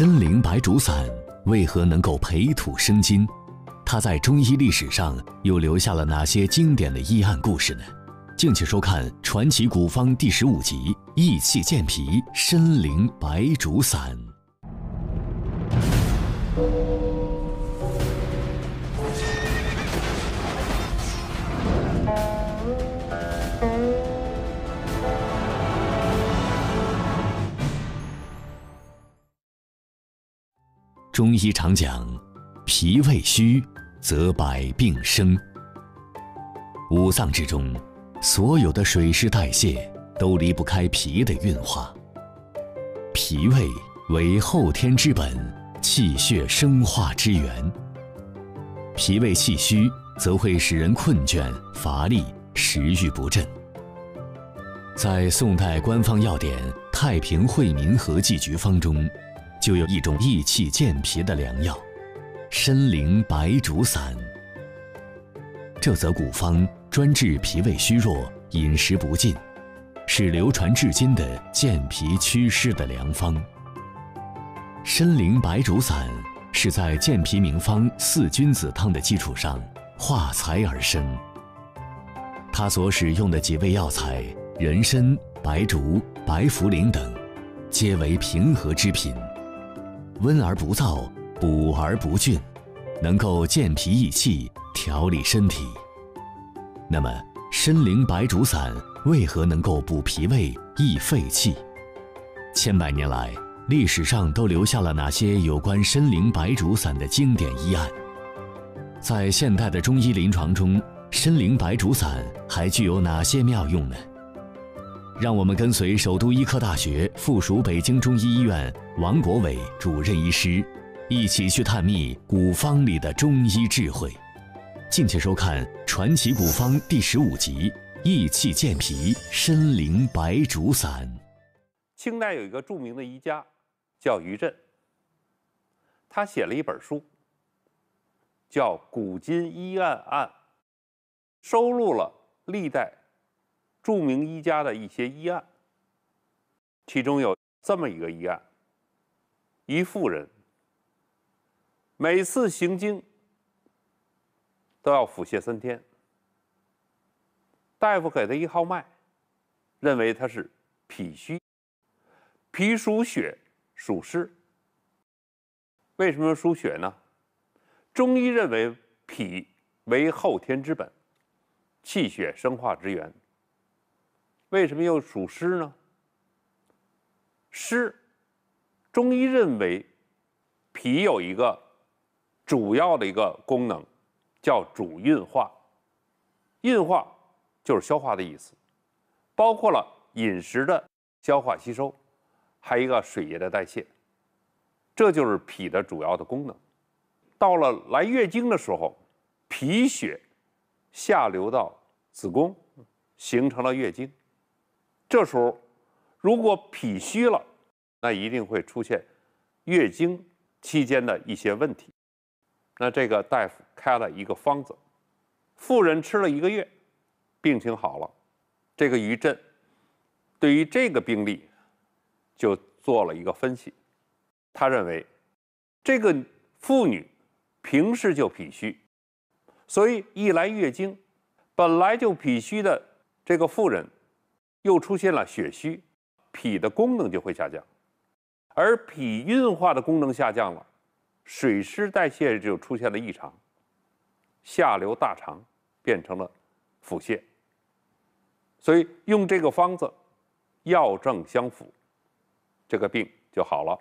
参苓白术散为何能够培土生金？它在中医历史上又留下了哪些经典的医案故事呢？敬请收看《传奇古方》第十五集《益气健脾参苓白术散》。中医常讲，脾胃虚则百病生。五脏之中，所有的水湿代谢都离不开脾的运化。脾胃为后天之本，气血生化之源。脾胃气虚，则会使人困倦、乏力、食欲不振。在宋代官方药典《太平惠民和剂局方》中。就有一种益气健脾的良药——参苓白术散。这则古方专治脾胃虚弱、饮食不进，是流传至今的健脾祛湿的良方。参苓白术散是在健脾名方四君子汤的基础上化材而生。它所使用的几味药材，人参、白术、白茯苓等，皆为平和之品。温而不燥，补而不峻，能够健脾益气，调理身体。那么，参苓白术散为何能够补脾胃、益肺气？千百年来，历史上都留下了哪些有关参苓白术散的经典医案？在现代的中医临床中，参苓白术散还具有哪些妙用呢？让我们跟随首都医科大学附属北京中医医院。王国伟主任医师，一起去探秘古方里的中医智慧。敬请收看《传奇古方》第十五集《益气健脾参苓白术散》。清代有一个著名的医家叫于震，他写了一本书，叫《古今医案案》，收录了历代著名医家的一些医案，其中有这么一个医案。一妇人，每次行经都要腹泻三天。大夫给他一号脉，认为他是脾虚，脾属血属湿。为什么属血呢？中医认为脾为后天之本，气血生化之源。为什么又属湿呢？湿。中医认为，脾有一个主要的一个功能，叫主运化。运化就是消化的意思，包括了饮食的消化吸收，还有一个水液的代谢。这就是脾的主要的功能。到了来月经的时候，脾血下流到子宫，形成了月经。这时候，如果脾虚了，那一定会出现月经期间的一些问题。那这个大夫开了一个方子，妇人吃了一个月，病情好了。这个余震对于这个病例就做了一个分析，他认为这个妇女平时就脾虚，所以一来月经，本来就脾虚的这个妇人又出现了血虚，脾的功能就会下降。而脾运化的功能下降了，水湿代谢就出现了异常，下流大肠变成了腹泻，所以用这个方子，药正相符，这个病就好了。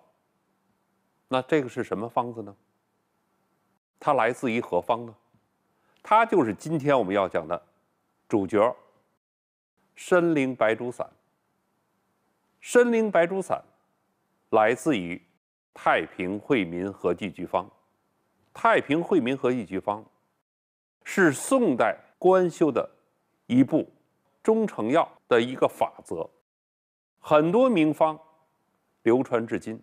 那这个是什么方子呢？它来自于何方呢？它就是今天我们要讲的主角——参苓白术散。参苓白术散。来自于《太平惠民和剂局方》，《太平惠民和剂局方》是宋代官修的一部中成药的一个法则，很多名方流传至今。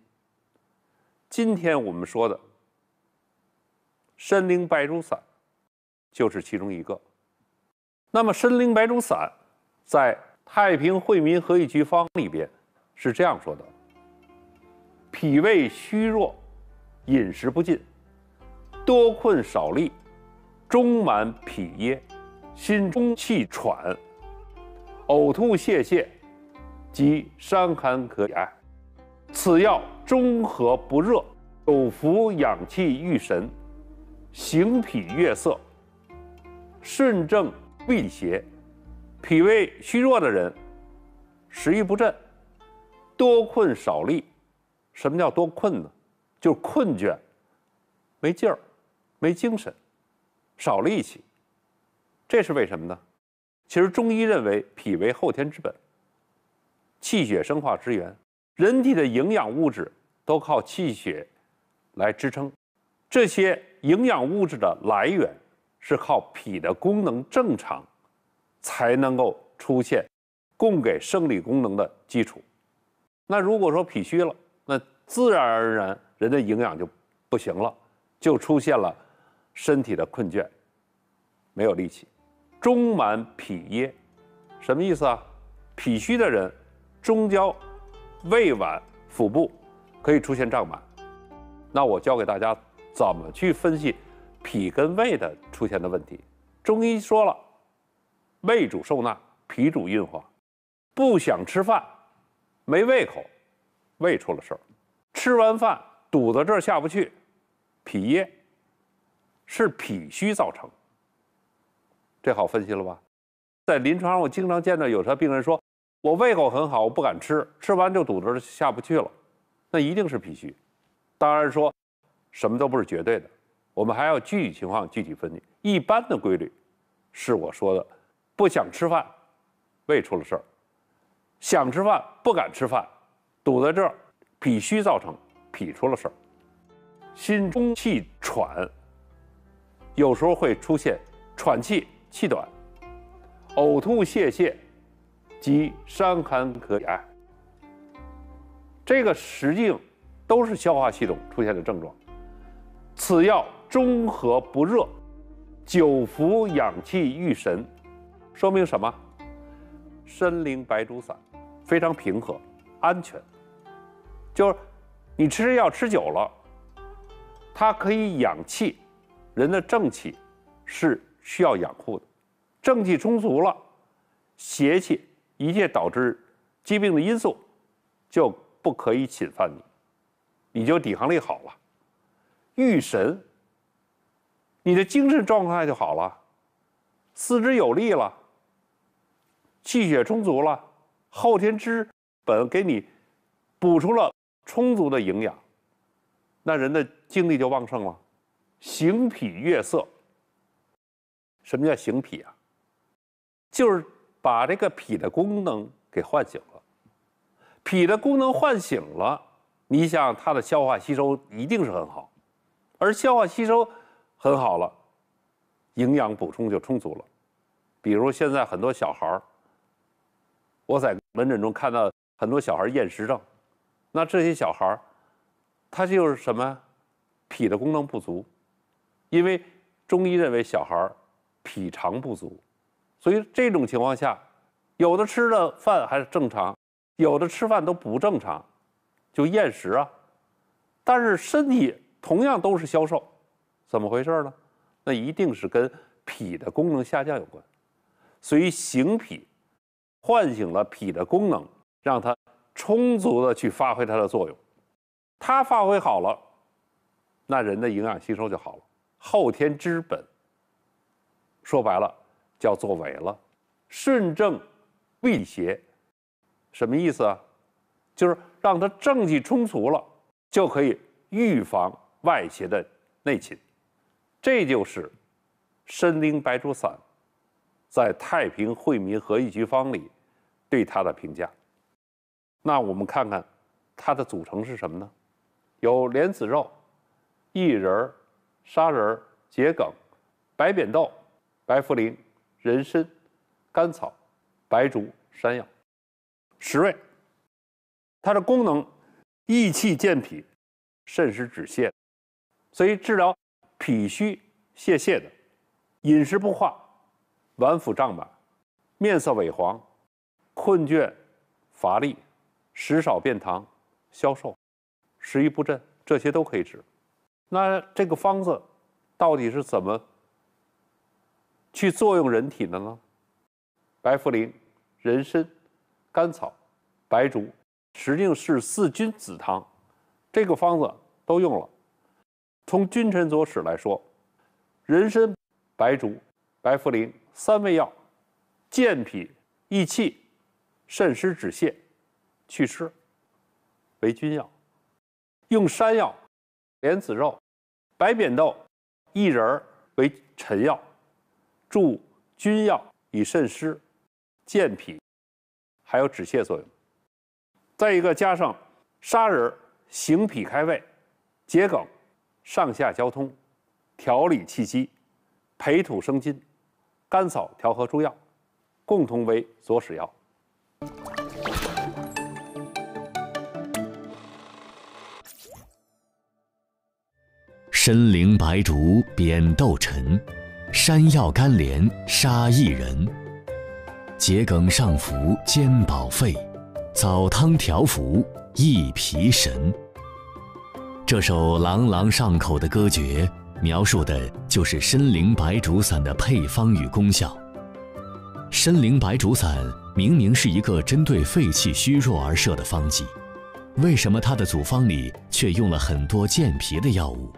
今天我们说的“参苓白术散”就是其中一个。那么，“参苓白术散”在《太平惠民和益局方》里边是这样说的。脾胃虚弱，饮食不进，多困少力，中满痞噎，心中气喘，呕吐泄泻，及伤寒咳喘，此药中和不热，有扶养气、御神、行脾悦色，顺正避邪。脾胃虚弱的人，食欲不振，多困少力。什么叫多困呢？就是困倦、没劲儿、没精神、少力气。这是为什么呢？其实中医认为，脾为后天之本，气血生化之源，人体的营养物质都靠气血来支撑。这些营养物质的来源是靠脾的功能正常，才能够出现供给生理功能的基础。那如果说脾虚了，那自然而然，人的营养就不行了，就出现了身体的困倦，没有力气。中满脾耶，什么意思啊？脾虚的人，中焦、胃脘、腹部可以出现胀满。那我教给大家怎么去分析脾跟胃的出现的问题。中医说了，胃主受纳，脾主运化。不想吃饭，没胃口。胃出了事儿，吃完饭堵在这儿下不去，脾噎，是脾虚造成。这好分析了吧？在临床上，我经常见到有些病人说：“我胃口很好，我不敢吃，吃完就堵在这儿下不去了。”那一定是脾虚。当然说，什么都不是绝对的，我们还要具体情况具体分析。一般的规律，是我说的：不想吃饭，胃出了事儿；想吃饭，不敢吃饭。堵在这儿，脾虚造成脾出了事儿，心中气喘，有时候会出现喘气、气短、呕吐、泄泻及伤寒咳安。这个实际都是消化系统出现的症状。此药中和不热，久服养气御神，说明什么？参苓白术散非常平和，安全。就是，你吃药吃久了，它可以养气，人的正气是需要养护的，正气充足了，邪气一切导致疾病的因素就不可以侵犯你，你就抵抗力好了，御神，你的精神状态就好了，四肢有力了，气血充足了，后天之本给你补充了。充足的营养，那人的精力就旺盛了。形体悦色，什么叫形体啊？就是把这个脾的功能给唤醒了。脾的功能唤醒了，你想它的消化吸收一定是很好，而消化吸收很好了，营养补充就充足了。比如现在很多小孩儿，我在门诊中看到很多小孩厌食症。那这些小孩儿，他就是什么脾的功能不足，因为中医认为小孩儿脾肠不足，所以这种情况下，有的吃的饭还是正常，有的吃饭都不正常，就厌食啊。但是身体同样都是消瘦，怎么回事呢？那一定是跟脾的功能下降有关，所以行脾，唤醒了脾的功能，让它。充足的去发挥它的作用，它发挥好了，那人的营养吸收就好了。后天之本，说白了叫做伪了，顺正，避邪，什么意思啊？就是让它正气充足了，就可以预防外邪的内侵。这就是参苓白术散在《太平惠民和议局方》里对它的评价。那我们看看它的组成是什么呢？有莲子肉、薏仁儿、砂仁儿、桔梗、白扁豆、白茯苓、人参、甘草、白术、山药十味。它的功能益气健脾、肾湿止泻，所以治疗脾虚泄泻的、饮食不化、脘腹胀满、面色萎黄、困倦、乏力。食少便溏、消瘦、食欲不振，这些都可以治。那这个方子到底是怎么去作用人体的呢？白茯苓、人参、甘草、白术，实际上是四君子汤，这个方子都用了。从君臣佐使来说，人参、白术、白茯苓三味药，健脾益气、渗湿止泻。祛湿为君药，用山药、莲子肉、白扁豆、薏仁儿为臣药，助君药以渗湿、健脾，还有止泻作用。再一个加上砂仁行脾开胃，桔梗上下交通，调理气机，培土生金，甘草调和诸药，共同为佐使药。参苓白术扁豆陈，山药甘连砂薏仁，桔梗上浮兼保肺，枣汤调服益脾神。这首朗朗上口的歌诀描述的就是参苓白术散的配方与功效。参苓白术散明明是一个针对肺气虚弱而设的方剂，为什么它的组方里却用了很多健脾的药物？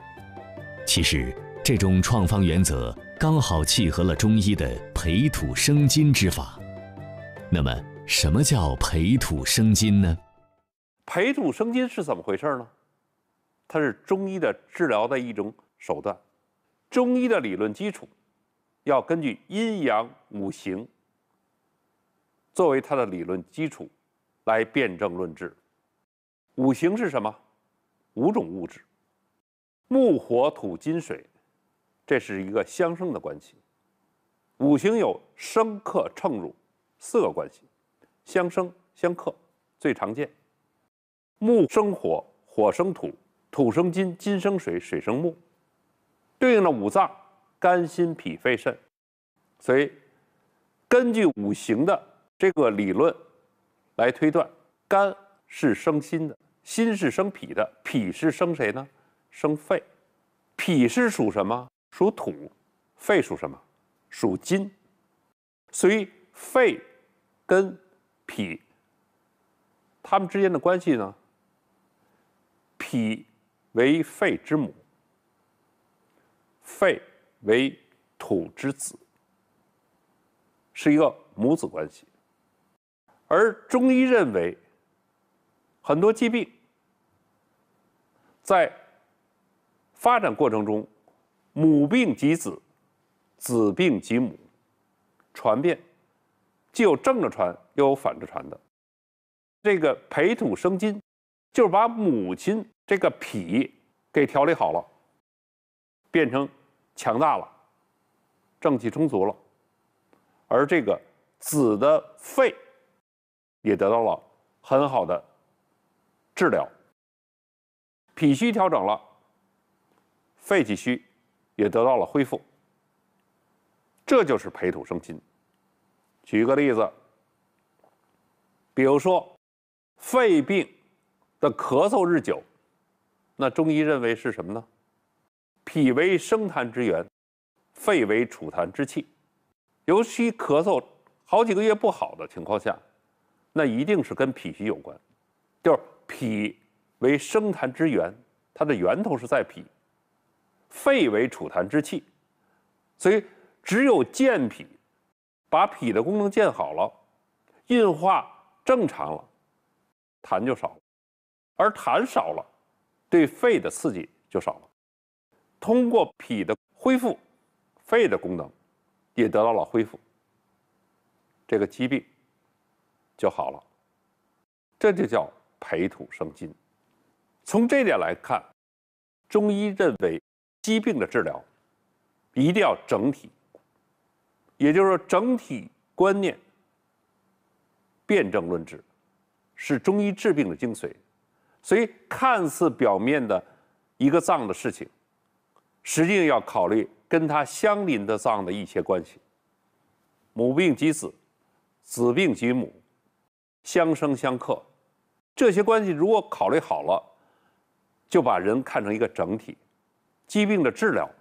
其实，这种创方原则刚好契合了中医的培土生金之法。那么，什么叫培土生金呢？培土生金是怎么回事呢？它是中医的治疗的一种手段。中医的理论基础，要根据阴阳五行作为它的理论基础，来辩证论治。五行是什么？五种物质。木火土金水，这是一个相生的关系。五行有生克乘侮四个关系，相生相克最常见。木生火，火生土，土生金，金生水，水生木，对应了五脏肝心脾肺肾。所以，根据五行的这个理论来推断，肝是生心的，心是生脾的，脾是生谁呢？生肺，脾是属什么？属土，肺属什么？属金，所以肺跟脾它们之间的关系呢？脾为肺之母，肺为土之子，是一个母子关系。而中医认为，很多疾病在。发展过程中，母病及子，子病及母，传变，既有正着传，又有反着传的。这个培土生金，就是把母亲这个脾给调理好了，变成强大了，正气充足了，而这个子的肺也得到了很好的治疗，脾虚调整了。肺气虚也得到了恢复，这就是培土生金。举个例子，比如说肺病的咳嗽日久，那中医认为是什么呢？脾为生痰之源，肺为储痰之器。尤其咳嗽好几个月不好的情况下，那一定是跟脾虚有关。就是脾为生痰之源，它的源头是在脾。肺为储痰之器，所以只有健脾，把脾的功能健好了，运化正常了，痰就少了，而痰少了，对肺的刺激就少了，通过脾的恢复，肺的功能也得到了恢复，这个疾病就好了，这就叫培土生金。从这点来看，中医认为。疾病的治疗一定要整体，也就是说，整体观念、辩证论治是中医治病的精髓。所以，看似表面的一个脏的事情，实际上要考虑跟它相邻的脏的一些关系。母病及子，子病及母，相生相克，这些关系如果考虑好了，就把人看成一个整体。疾病的治疗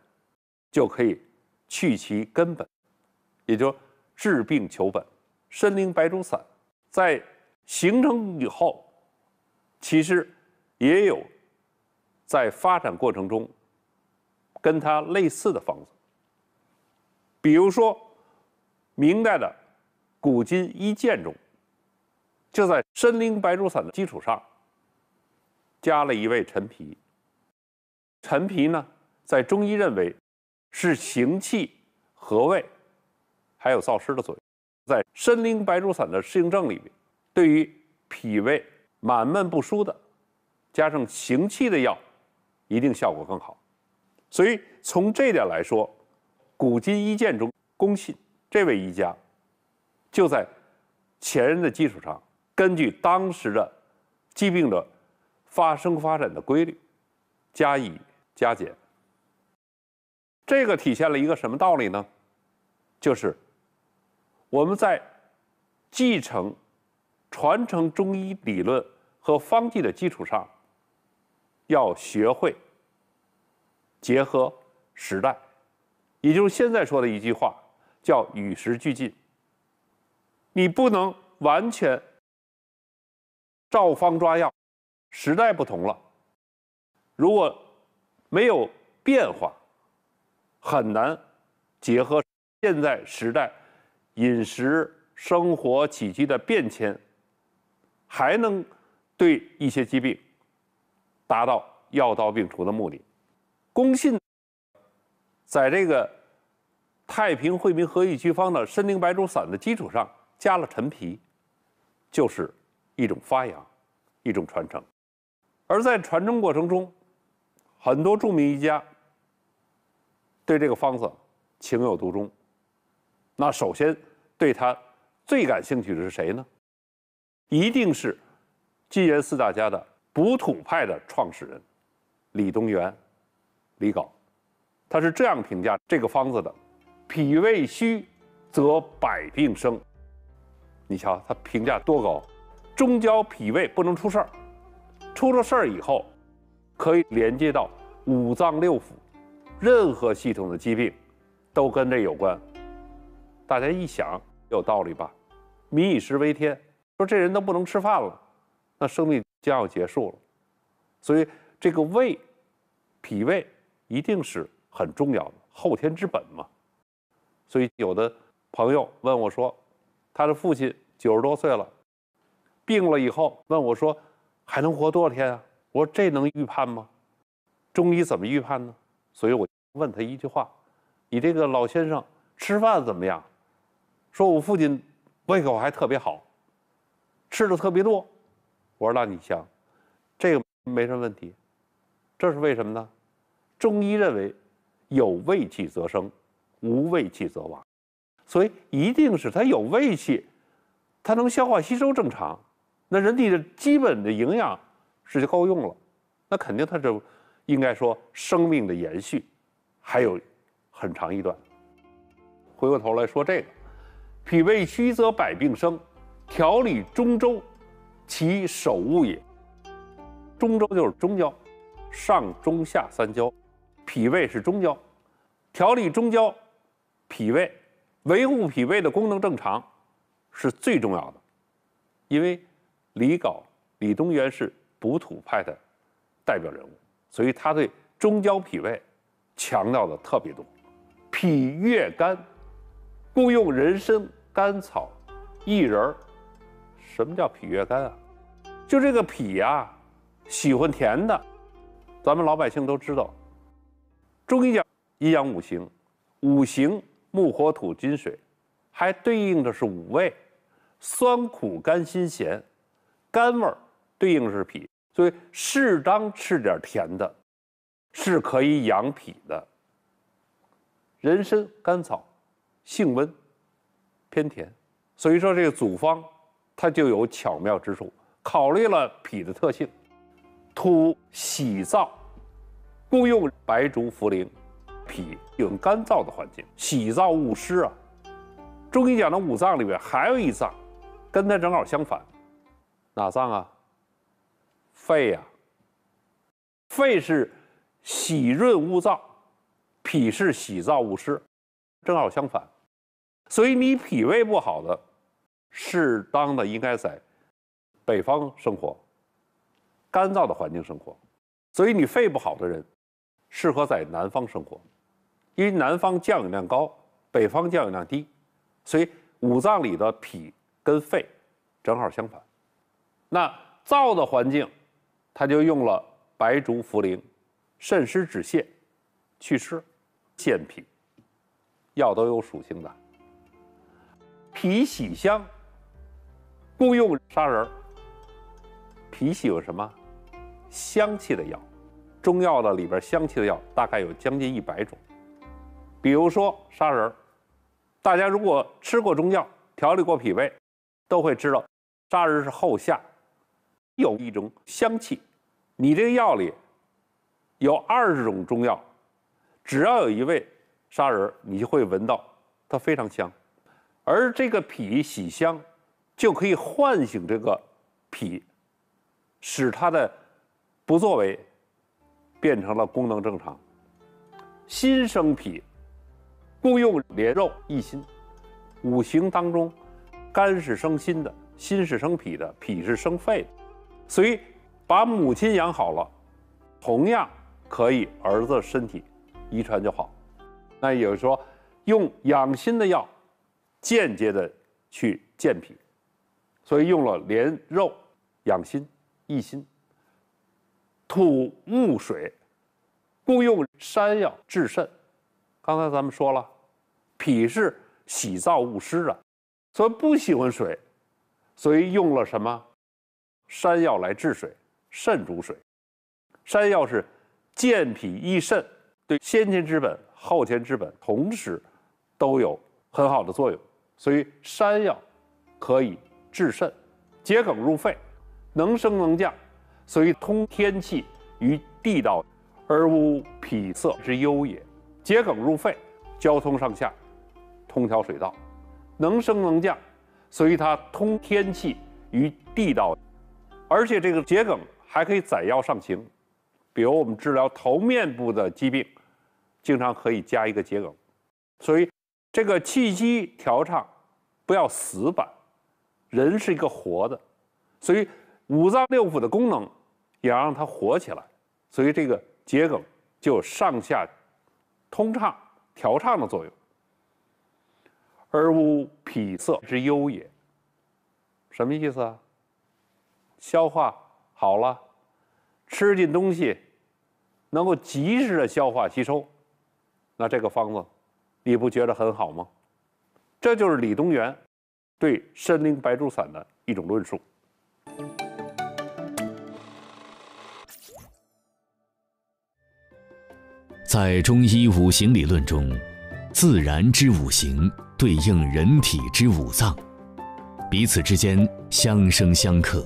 就可以去其根本，也就治病求本。参苓白术散在形成以后，其实也有在发展过程中跟它类似的方子，比如说明代的《古今医鉴》中，就在参苓白术散的基础上加了一味陈皮，陈皮呢。在中医认为，是行气、和胃，还有燥湿的作用。在参苓白术散的适应症里面，对于脾胃满闷不舒的，加上行气的药，一定效果更好。所以从这点来说，古今医鉴中公信这位医家，就在前人的基础上，根据当时的疾病的发生发展的规律，加以加减。这个体现了一个什么道理呢？就是我们在继承、传承中医理论和方剂的基础上，要学会结合时代，也就是现在说的一句话，叫与时俱进。你不能完全照方抓药，时代不同了，如果没有变化。很难结合现在时代饮食、生活起居的变迁，还能对一些疾病达到药到病除的目的。公信在这个太平惠民和益居方的参苓白术散的基础上加了陈皮，就是一种发扬、一种传承。而在传承过程中，很多著名医家。对这个方子情有独钟，那首先对他最感兴趣的是谁呢？一定是金元四大家的补土派的创始人李东垣、李杲，他是这样评价这个方子的：脾胃虚则百病生。你瞧他评价多高，中焦脾胃不能出事儿，出了事儿以后可以连接到五脏六腑。任何系统的疾病都跟这有关，大家一想有道理吧？民以食为天，说这人都不能吃饭了，那生命将要结束了，所以这个胃、脾胃一定是很重要的后天之本嘛。所以有的朋友问我说，他的父亲九十多岁了，病了以后问我说还能活多少天啊？我说这能预判吗？中医怎么预判呢？所以我。问他一句话：“你这个老先生吃饭怎么样？”说：“我父亲胃口还特别好，吃的特别多。”我说：“那你想，这个没什么问题。这是为什么呢？中医认为，有胃气则生，无胃气则亡。所以一定是他有胃气，他能消化吸收正常，那人体的基本的营养是就够用了。那肯定他就应该说生命的延续。”还有很长一段。回过头来说这个，脾胃虚则百病生，调理中州，其首务也。中州就是中焦，上中下三焦，脾胃是中焦，调理中焦，脾胃，维护脾胃的功能正常，是最重要的。因为李杲、李东垣是补土派的代表人物，所以他对中焦脾胃。强调的特别多，脾越干，故用人参、甘草、薏仁儿。什么叫脾越干啊？就这个脾呀，喜欢甜的。咱们老百姓都知道。中医讲阴阳五行，五行木火土金水，还对应的是五味，酸苦甘辛咸，甘味儿对应是脾，所以适当吃点甜的。是可以养脾的，人参、甘草，性温，偏甜，所以说这个组方它就有巧妙之处，考虑了脾的特性，土喜燥，故用白术、茯苓，脾有干燥的环境，喜燥恶湿啊。中医讲的五脏里边还有一脏，跟它正好相反，哪脏啊？肺呀，肺是。喜润勿燥，脾是喜燥勿湿，正好相反。所以你脾胃不好的，适当的应该在北方生活，干燥的环境生活。所以你肺不好的人，适合在南方生活，因为南方降雨量高，北方降雨量低。所以五脏里的脾跟肺，正好相反。那燥的环境，他就用了白术、茯苓。渗湿止泻，祛湿，健脾，药都有属性的。脾喜香，故用砂仁儿。脾喜有什么？香气的药，中药的里边香气的药大概有将近一百种。比如说砂仁儿，大家如果吃过中药调理过脾胃，都会知道砂仁是后下，有一种香气。你这个药里。有二十种中药，只要有一味砂仁，你就会闻到它非常香。而这个脾喜香，就可以唤醒这个脾，使它的不作为变成了功能正常。心生脾，故用莲肉益心。五行当中，肝是生心的，心是生脾的，脾是生肺的。所以，把母亲养好了，同样。可以儿子身体遗传就好，那也就是说，用养心的药，间接的去健脾，所以用了莲肉养心益心。土木水，共用山药治肾。刚才咱们说了，脾是喜燥勿湿啊，所以不喜欢水，所以用了什么山药来治水肾主水，山药是。健脾益肾，对先天之本、后天之本同时都有很好的作用。所以山药可以治肾，桔梗入肺，能升能降，所以通天气于地道，而无痞塞之忧也。桔梗入肺，交通上下，通调水道，能升能降，所以它通天气于地道，而且这个桔梗还可以载药上行。比如我们治疗头面部的疾病，经常可以加一个桔梗，所以这个气机调畅不要死板，人是一个活的，所以五脏六腑的功能也要让它活起来，所以这个桔梗就上下通畅调畅的作用，而无痞色之忧也。什么意思啊？消化好了。吃进东西，能够及时的消化吸收，那这个方子，你不觉得很好吗？这就是李东垣对参苓白术散的一种论述。在中医五行理论中，自然之五行对应人体之五脏，彼此之间相生相克。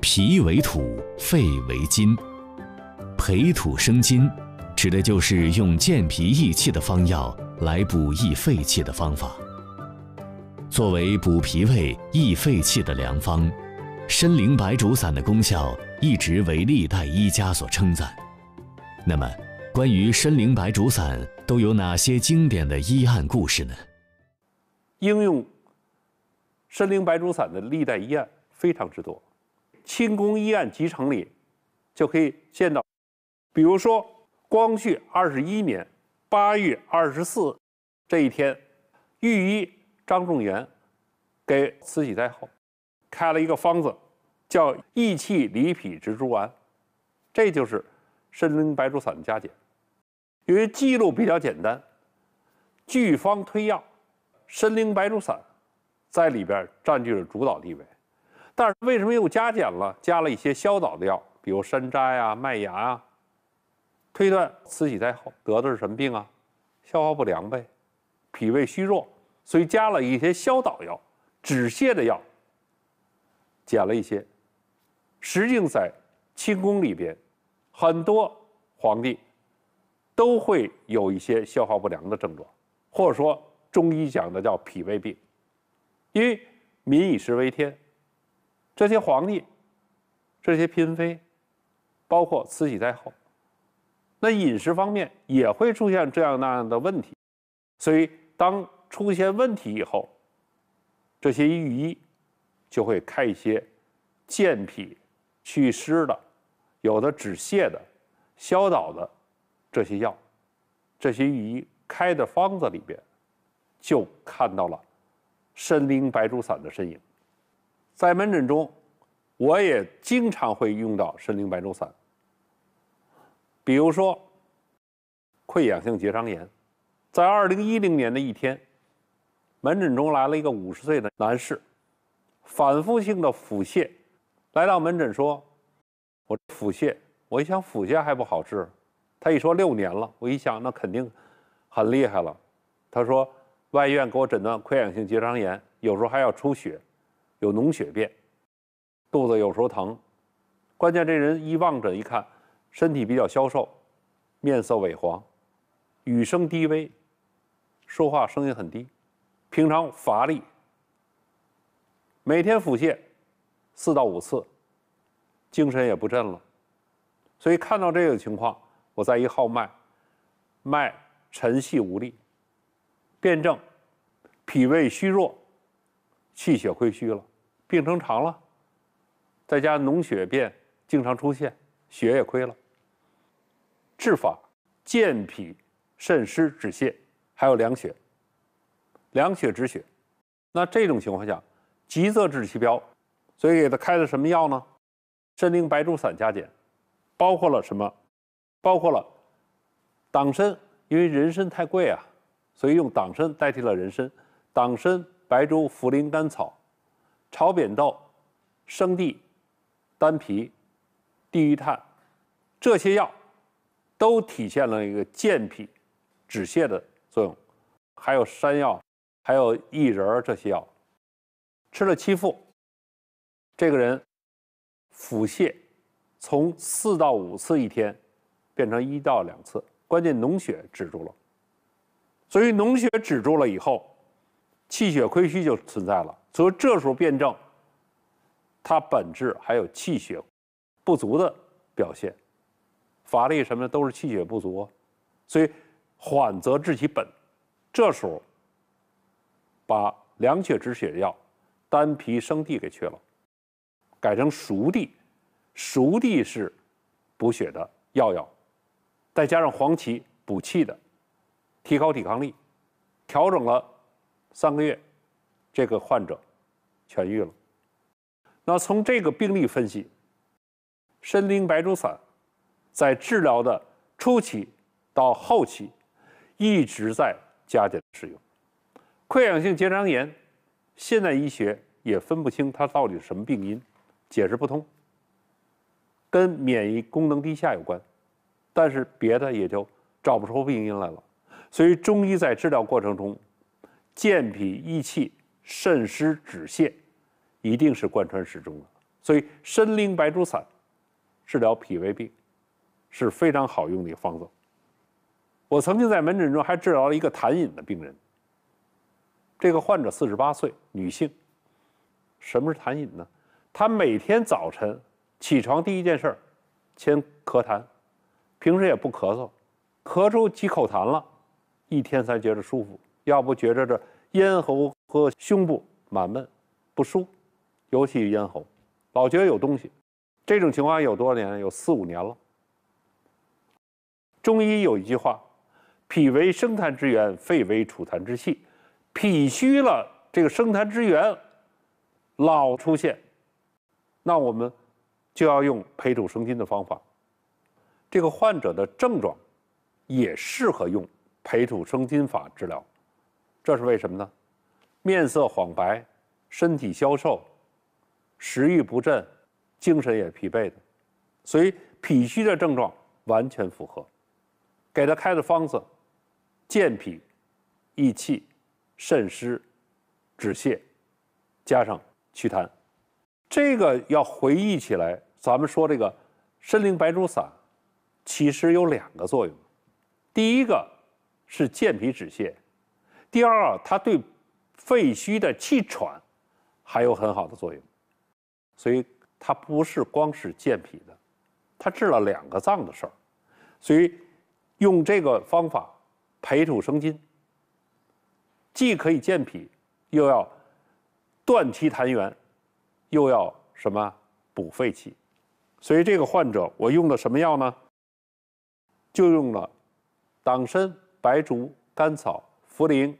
脾为土，肺为金，培土生金，指的就是用健脾益气的方药来补益肺气的方法。作为补脾胃、益肺气的良方，参苓白术散的功效一直为历代医家所称赞。那么，关于参苓白术散都有哪些经典的医案故事呢？应用参苓白术散的历代医案非常之多。《清宫医案集成》里就可以见到，比如说光绪二十一年八月二十四这一天，御医张仲元给慈禧太后开了一个方子，叫益气理脾植珠丸，这就是参苓白术散的加减，由于记录比较简单，据方推药，参苓白术散在里边占据了主导地位。但是为什么又加减了？加了一些消导的药，比如山楂呀、麦芽啊。推断慈禧太后得的是什么病啊？消化不良呗，脾胃虚弱，所以加了一些消导药、止泻的药。减了一些。实际上，在清宫里边，很多皇帝都会有一些消化不良的症状，或者说中医讲的叫脾胃病，因为民以食为天。这些皇帝、这些嫔妃，包括慈禧太后，那饮食方面也会出现这样那样的问题，所以当出现问题以后，这些御医就会开一些健脾、祛湿的，有的止泻的、消导的这些药，这些御医开的方子里边，就看到了参苓白术散的身影。在门诊中，我也经常会用到参苓白术散。比如说，溃疡性结肠炎，在二零一零年的一天，门诊中来了一个五十岁的男士，反复性的腹泻，来到门诊说：“我腹泻，我一想腹泻还不好治。”他一说六年了，我一想那肯定很厉害了。他说：“外院给我诊断溃疡性结肠炎，有时候还要出血。”有脓血便，肚子有时候疼，关键这人一望诊一看，身体比较消瘦，面色萎黄，语声低微，说话声音很低，平常乏力，每天腹泻四到五次，精神也不振了，所以看到这个情况，我再一号脉，脉沉细无力，辨证脾胃虚弱，气血亏虚了。病程长了，再加脓血便经常出现，血也亏了。治法健脾、渗湿止泻，还有凉血、凉血止血。那这种情况下，急则治其标，所以给他开的什么药呢？参苓白术散加减，包括了什么？包括了党参，因为人参太贵啊，所以用党参代替了人参。党参、白术、茯苓、甘草。炒扁豆、生地、丹皮、地榆炭，这些药都体现了一个健脾止泻的作用。还有山药、还有薏仁儿这些药，吃了七副，这个人腹泻从四到五次一天变成一到两次，关键脓血止住了。所以脓血止住了以后。气血亏虚就存在了，所以这时候辨证，它本质还有气血不足的表现，乏力什么的都是气血不足。所以，缓则治其本，这时候把凉血止血的药，丹皮生地给去了，改成熟地，熟地是补血的药药，再加上黄芪补气的，提高抵抗力，调整了。三个月，这个患者痊愈了。那从这个病例分析，参苓白术散在治疗的初期到后期，一直在加减使用。溃疡性结肠炎，现代医学也分不清它到底什么病因，解释不通，跟免疫功能低下有关，但是别的也就找不出病因来了。所以中医在治疗过程中。健脾益气、渗湿止泻，一定是贯穿始终的。所以，参苓白术散治疗脾胃病是非常好用的一个方子。我曾经在门诊中还治疗了一个痰饮的病人。这个患者四十八岁，女性。什么是痰饮呢？她每天早晨起床第一件事儿，咳痰，平时也不咳嗽，咳出几口痰了，一天才觉得舒服。要不觉着这咽喉和胸部满闷、不舒，尤其咽喉，老觉得有东西。这种情况有多少年？有四五年了。中医有一句话：“脾为生痰之源，肺为储痰之器。”脾虚了，这个生痰之源老出现，那我们就要用培土生金的方法。这个患者的症状也适合用培土生金法治疗。这是为什么呢？面色恍白，身体消瘦，食欲不振，精神也疲惫的，所以脾虚的症状完全符合。给他开的方子，健脾、益气、渗湿、止泻，加上祛痰。这个要回忆起来，咱们说这个参苓白术散其实有两个作用，第一个是健脾止泻。第二，它对肺虚的气喘还有很好的作用，所以它不是光是健脾的，它治了两个脏的事儿，所以用这个方法培土生金，既可以健脾，又要断气痰源，又要什么补肺气，所以这个患者我用的什么药呢？就用了党参、白术、甘草、茯苓。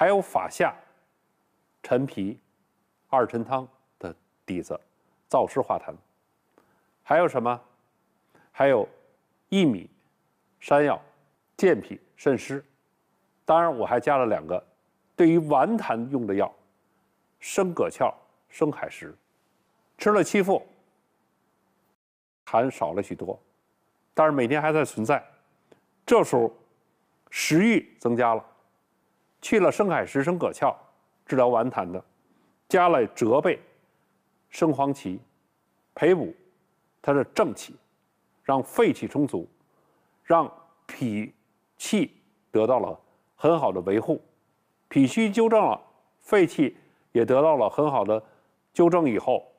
还有法夏、陈皮、二陈汤的底子，燥湿化痰。还有什么？还有薏米、山药，健脾渗湿。当然，我还加了两个，对于顽痰用的药，生葛翘、生海石。吃了七副，痰少了许多，但是每天还在存在。这时候，食欲增加了。去了深海石、生葛壳，治疗顽痰的，加了浙贝、生黄芪，培补，它是正气，让肺气充足，让脾气得到了很好的维护，脾虚纠正了，肺气也得到了很好的纠正以后，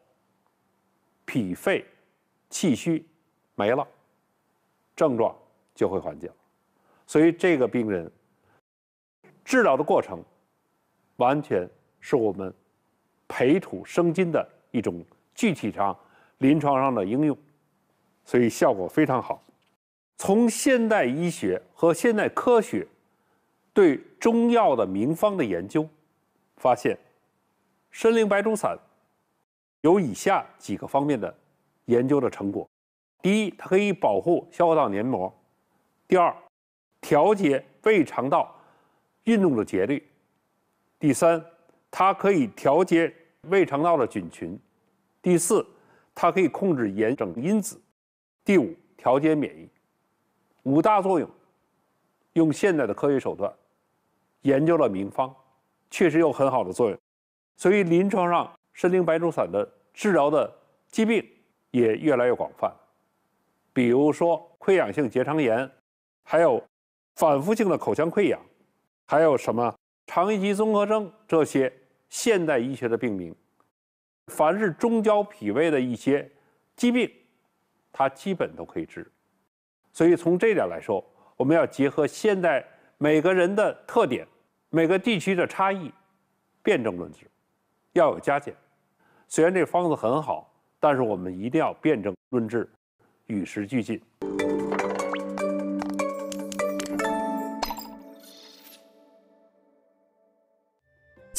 脾肺气虚没了，症状就会缓解，所以这个病人。治疗的过程，完全是我们培土生金的一种具体上临床上的应用，所以效果非常好。从现代医学和现代科学对中药的名方的研究，发现参苓白术散有以下几个方面的研究的成果：第一，它可以保护消化道黏膜；第二，调节胃肠道。运动的节律，第三，它可以调节胃肠道的菌群；第四，它可以控制炎症因子；第五，调节免疫。五大作用，用现代的科学手段研究了名方，确实有很好的作用。所以，临床上参苓白术散的治疗的疾病也越来越广泛，比如说溃疡性结肠炎，还有反复性的口腔溃疡。还有什么肠易激综合征这些现代医学的病名，凡是中焦脾胃的一些疾病，它基本都可以治。所以从这点来说，我们要结合现代每个人的特点、每个地区的差异，辩证论治，要有加减。虽然这方子很好，但是我们一定要辩证论治，与时俱进。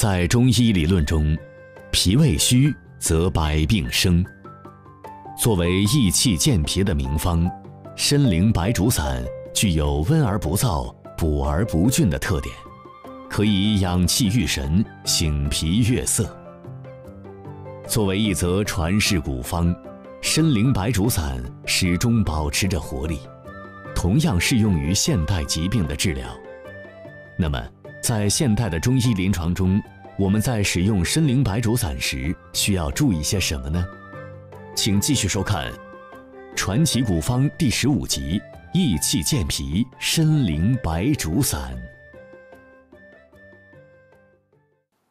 在中医理论中，脾胃虚则百病生。作为益气健脾的名方，参苓白术散具有温而不燥、补而不峻的特点，可以养气育神、醒脾悦色。作为一则传世古方，参苓白术散始终保持着活力，同样适用于现代疾病的治疗。那么。在现代的中医临床中，我们在使用参苓白术散时需要注意些什么呢？请继续收看《传奇古方》第十五集《益气健脾参苓白术散》。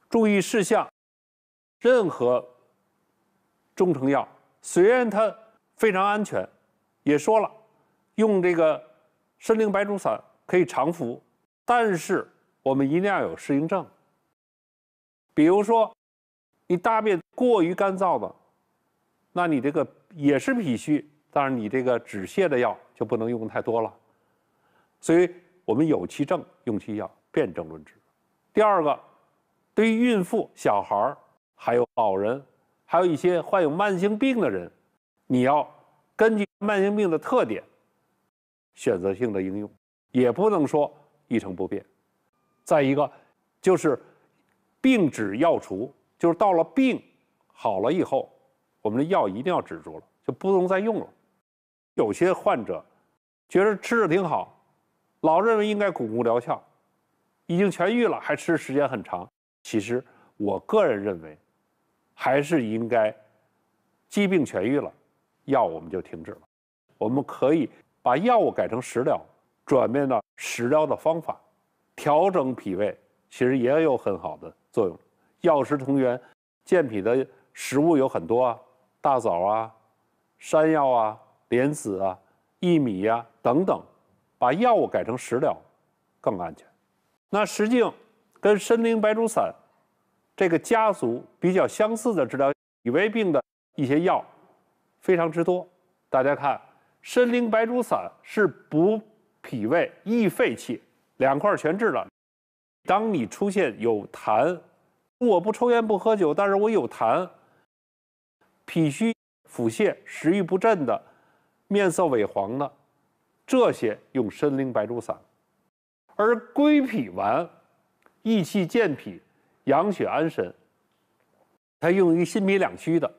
注意事项：任何中成药虽然它非常安全，也说了用这个参苓白术散可以常服，但是。我们一定要有适应症，比如说你大便过于干燥的，那你这个也是脾虚，但是你这个止泻的药就不能用太多了。所以我们有其症用其药，辨证论治。第二个，对于孕妇、小孩儿、还有老人，还有一些患有慢性病的人，你要根据慢性病的特点选择性的应用，也不能说一成不变。再一个，就是病止药除，就是到了病好了以后，我们的药一定要止住了，就不能再用了。有些患者觉得吃着挺好，老认为应该巩固疗效，已经痊愈了还吃时间很长。其实我个人认为，还是应该疾病痊愈了，药我们就停止了。我们可以把药物改成食疗，转变到食疗的方法。调整脾胃其实也有很好的作用，药食同源，健脾的食物有很多啊，大枣啊、山药啊、莲子啊、薏米啊等等，把药物改成食疗，更安全。那石敬跟参苓白术散这个家族比较相似的治疗脾胃病的一些药非常之多，大家看，参苓白术散是补脾胃益肺气。两块全治了。当你出现有痰，我不抽烟不喝酒，但是我有痰、脾虚、腹泻、食欲不振的、面色萎黄的，这些用参苓白术散。而归脾丸，益气健脾、养血安神，它用于心脾两虚的。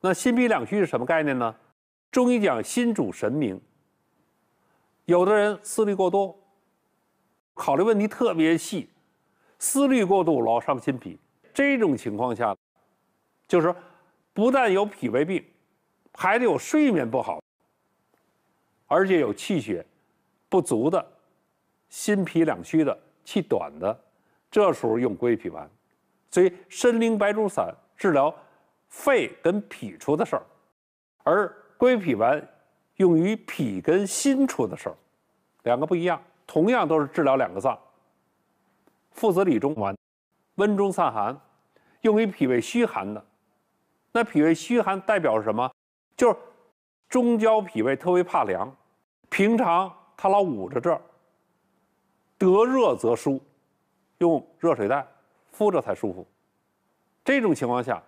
那心脾两虚是什么概念呢？中医讲心主神明，有的人思虑过多。考虑问题特别细，思虑过度老伤心脾，这种情况下，就是不但有脾胃病，还得有睡眠不好，而且有气血不足的、心脾两虚的、气短的，这时候用归脾丸。所以，参苓白术散治疗肺跟脾出的事儿，而归脾丸用于脾跟心出的事儿，两个不一样。同样都是治疗两个脏，附子理中丸，温中散寒，用于脾胃虚寒的。那脾胃虚寒代表什么？就是中焦脾胃特别怕凉，平常他老捂着这儿。得热则舒，用热水袋敷着才舒服。这种情况下，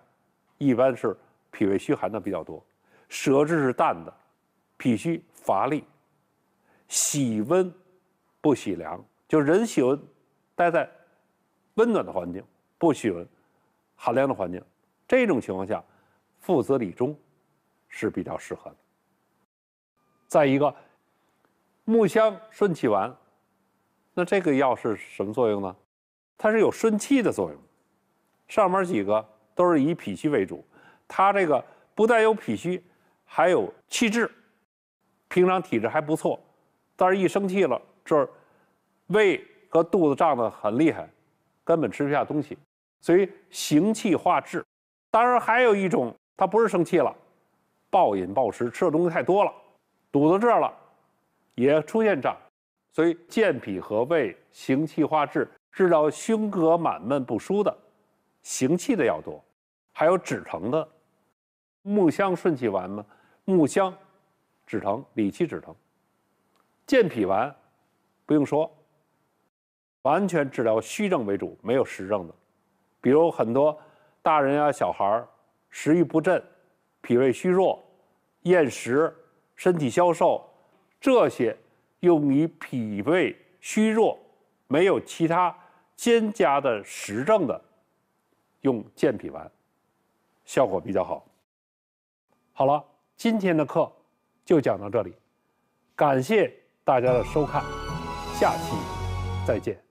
一般是脾胃虚寒的比较多，舌质是淡的，脾虚乏力，喜温。不喜凉，就人喜欢待在温暖的环境，不喜欢寒凉的环境。这种情况下，附子理中是比较适合的。再一个，木香顺气丸，那这个药是什么作用呢？它是有顺气的作用。上面几个都是以脾虚为主，它这个不但有脾虚，还有气滞。平常体质还不错，但是一生气了。就是胃和肚子胀得很厉害，根本吃不下东西，所以行气化滞。当然，还有一种，他不是生气了，暴饮暴食，吃的东西太多了，堵到这儿了，也出现胀，所以健脾和胃行气化滞。治疗胸膈满闷不舒的，行气的要多，还有止疼的，木香顺气丸嘛，木香，止疼，理气止疼，健脾丸。不用说，完全治疗虚症为主，没有实症的，比如很多大人呀、小孩儿，食欲不振、脾胃虚弱、厌食、身体消瘦，这些用于脾胃虚弱，没有其他兼加的实症的，用健脾丸，效果比较好。好了，今天的课就讲到这里，感谢大家的收看。下期再见。